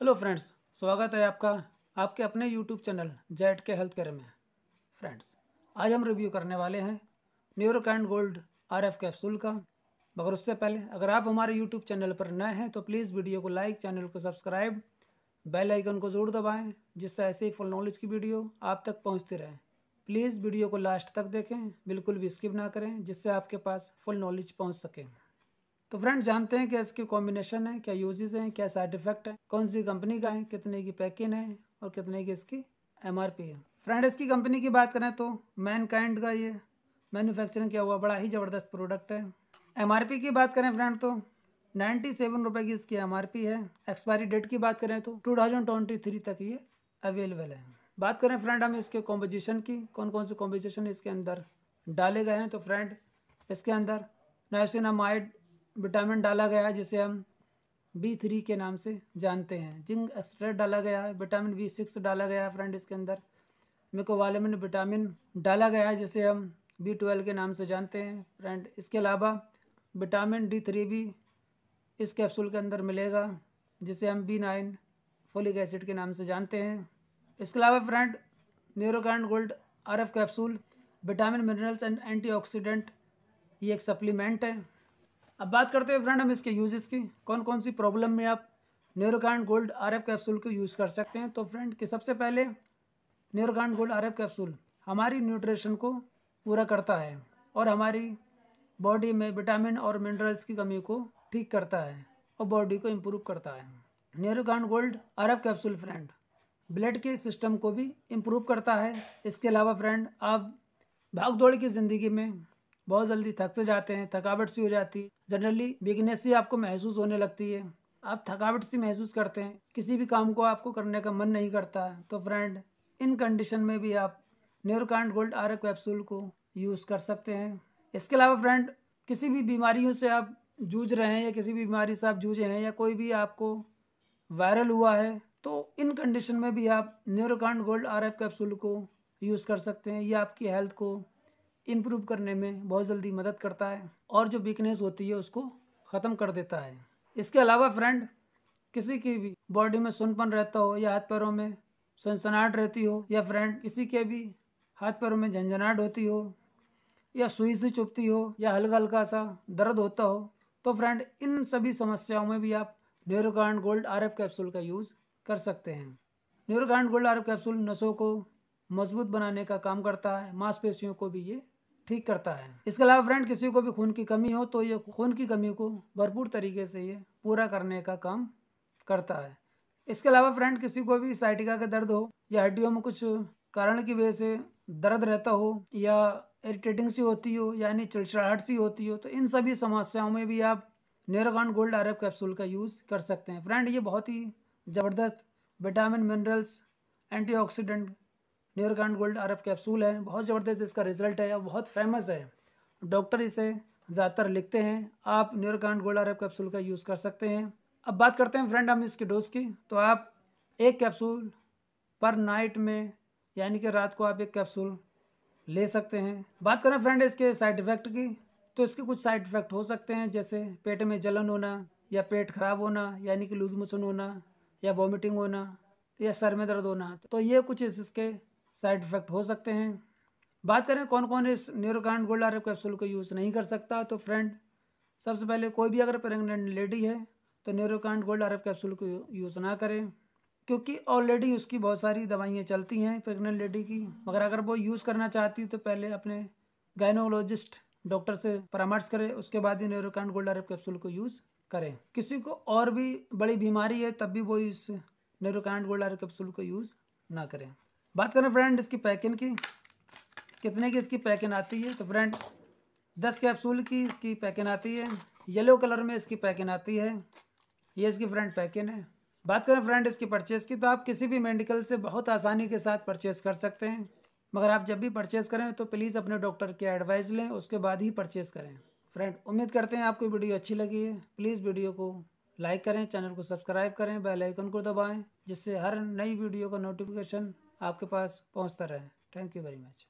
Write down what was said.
hello friends स्वागत है आपका आपके अपने यूट्यूब चैनल जेट के हेल्थ केयर में फ्रेंड्स आज हम रिव्यू करने वाले हैं न्यूरोकैंड गोल्ड आरएफ कैप्सूल का मगर उससे पहले अगर आप हमारे यूट्यूब चैनल पर नए हैं तो प्लीज़ वीडियो को लाइक चैनल को सब्सक्राइब बेल आइकन को ज़रूर दबाएँ जिससे ऐसे ही फुल नॉलेज की वीडियो आप तक पहुँचती रहे प्लीज़ वीडियो को लास्ट तक देखें बिल्कुल भी स्किप ना करें जिससे आपके पास फुल नॉलेज पहुँच सकें तो फ्रेंड जानते हैं कि इसके कॉम्बिनेशन है क्या यूजेस हैं क्या साइड इफेक्ट है कौन सी कंपनी का है कितने की पैकिंग है और कितने की इसकी एम है फ्रेंड इसकी कंपनी की बात करें तो मैन काइंड का ये मैन्युफैक्चरिंग किया हुआ बड़ा ही ज़बरदस्त प्रोडक्ट है एम की बात करें फ्रेंड तो नाइन्टी सेवन की इसकी एम है एक्सपायरी डेट की बात करें तो टू थाउजेंड ट्वेंटी थ्री तक ये अवेलेबल है बात करें फ्रेंड हम इसके कॉम्पोजिशन की कौन कौन से कॉम्पोजिशन इसके अंदर डाले गए हैं तो फ्रेंड इसके अंदर नाइसिनामाइड विटामिन डाला गया है जिसे हम बी थ्री के नाम से जानते हैं जिंक एक्सट्रेट डाला गया है विटामिन बी सिक्स डाला गया है फ्रेंड इसके अंदर मिकोवालमिन विटामिन डाला गया है जिसे हम बी ट्वेल्व के नाम से जानते हैं फ्रेंड इसके अलावा विटामिन डी थ्री भी इस कैप्सूल के अंदर मिलेगा जिसे हम बी नाइन फोलिक एसिड के नाम से जानते हैं इसके अलावा फ्रेंड न्यूरोकैंड gold R F capsule vitamin minerals and oxidant ये एक सप्लीमेंट है अब बात करते हैं फ्रेंड हम इसके यूजेस की कौन कौन सी प्रॉब्लम में आप न्यूरोगान गोल्ड आर कैप्सूल को यूज़ कर सकते हैं तो फ्रेंड कि सबसे पहले न्यूरोगान गोल्ड आर कैप्सूल हमारी न्यूट्रिशन को पूरा करता है और हमारी बॉडी में विटामिन और मिनरल्स की कमी को ठीक करता है और बॉडी को इम्प्रूव करता है न्यूरोगान gold R capsule friend blood के सिस्टम को भी इम्प्रूव करता है इसके अलावा फ्रेंड आप भाग दौड़ की ज़िंदगी में बहुत जल्दी थक से जाते हैं थकावट सी हो जाती है जनरली वीकनेस सी आपको महसूस होने लगती है आप थकावट सी महसूस करते हैं किसी भी काम को आपको करने का मन नहीं करता तो फ्रेंड इन कंडीशन में भी आप न्यूरोकांड गोल्ड आर कैप्सूल को यूज़ कर सकते हैं इसके अलावा फ्रेंड किसी भी बीमारियों से आप जूझ रहे हैं या किसी भी बीमारी से आप जूझे हैं या कोई भी आपको वायरल हुआ है तो इन कंडीशन में भी आप न्यूरोकांड गोल्ड आर कैप्सूल को यूज़ कर सकते हैं ये आपकी हेल्थ को इम्प्रूव करने में बहुत जल्दी मदद करता है और जो वीकनेस होती है उसको ख़त्म कर देता है इसके अलावा फ्रेंड किसी की भी बॉडी में सुनपन रहता हो या हाथ पैरों में सनसनाहट रहती हो या फ्रेंड किसी के भी हाथ पैरों में झंझनाहट होती हो या सुई से चुपती हो या हल्का हल्का सा दर्द होता हो तो फ्रेंड इन सभी समस्याओं में भी आप न्यूरोकार्ड गोल्ड आर कैप्सूल का यूज़ कर सकते हैं न्यूरोकार्ड गोल्ड आर कैप्सूल नसों को मजबूत बनाने का काम करता है मांसपेशियों को भी ये ठीक करता है इसके अलावा फ्रेंड किसी को भी खून की कमी हो तो ये खून की कमी को भरपूर तरीके से ये पूरा करने का काम करता है इसके अलावा फ्रेंड किसी को भी साइटिका का दर्द हो या हड्डियों में कुछ कारण की वजह से दर्द रहता हो या इरिटेटिंग सी होती हो यानी चिड़चिड़ाहट सी होती हो तो इन सभी समस्याओं में भी आप नेरोगॉन गोल्ड अरब कैप्सूल का यूज़ कर सकते हैं फ्रेंड ये बहुत ही ज़बरदस्त विटामिन मिनरल्स एंटीऑक्सीडेंट नियर ग्रांड गोल्ड आर कैप्सूल है बहुत ज़बरदस्त इसका रिजल्ट है और बहुत फेमस है डॉक्टर इसे ज़्यादातर लिखते हैं आप नियर ग्रांड गोल्ड आर कैप्सूल का यूज़ कर सकते हैं अब बात करते हैं फ्रेंड हम इसके डोज की तो आप एक कैप्सूल पर नाइट में यानी कि रात को आप एक कैप्सूल ले सकते हैं बात करें फ्रेंड इसके साइड इफ़ेक्ट की तो इसके कुछ साइड इफ़ेक्ट हो सकते हैं जैसे पेट में जलन होना या पेट खराब होना यानी कि लूज मोशन होना या वॉमिटिंग होना या सर में दर्द होना तो ये कुछ इसके साइड इफेक्ट हो सकते हैं बात करें कौन कौन इस न्यूरोकांड गोल्ड आर कैप्सूल को यूज़ नहीं कर सकता तो फ्रेंड सबसे पहले कोई भी अगर प्रेगनेंट लेडी है तो न्यूरोकांड गोल्ड आर कैप्सूल को यूज़ ना करें क्योंकि ऑलरेडी उसकी बहुत सारी दवाइयाँ चलती हैं प्रेगनेंट लेडी की मगर अगर वो यूज़ करना चाहती है तो पहले अपने गायनोलॉजिस्ट डॉक्टर से परामर्श करें उसके बाद ही न्यूरोकांड गोल्ड आर कैप्सूल को यूज़ करें किसी को और भी बड़ी बीमारी है तब भी वो इस न्यूरोकांड गोल्ड आर कैप्सूल को यूज़ ना करें बात करें फ्रेंड इसकी पैकिंग की कितने की इसकी पैकिंग आती है तो फ्रेंड दस कैप्सूल की इसकी पैकिंग आती है येलो कलर में इसकी पैकिंग आती है ये इसकी फ्रेंड पैकिंग है बात करें फ्रेंड इसकी परचेस की तो आप किसी भी मेडिकल से बहुत आसानी के साथ परचेस कर सकते हैं मगर आप जब भी परचेस करें तो प्लीज़ अपने डॉक्टर की एडवाइस लें उसके बाद ही परचेस करें फ्रेंड उम्मीद करते हैं आपको वीडियो अच्छी लगी है प्लीज़ वीडियो को लाइक करें चैनल को सब्सक्राइब करें बेल आइकन को दबाएं जिससे हर नई वीडियो का नोटिफिकेशन आपके पास पहुँचता रहे थैंक यू वेरी मच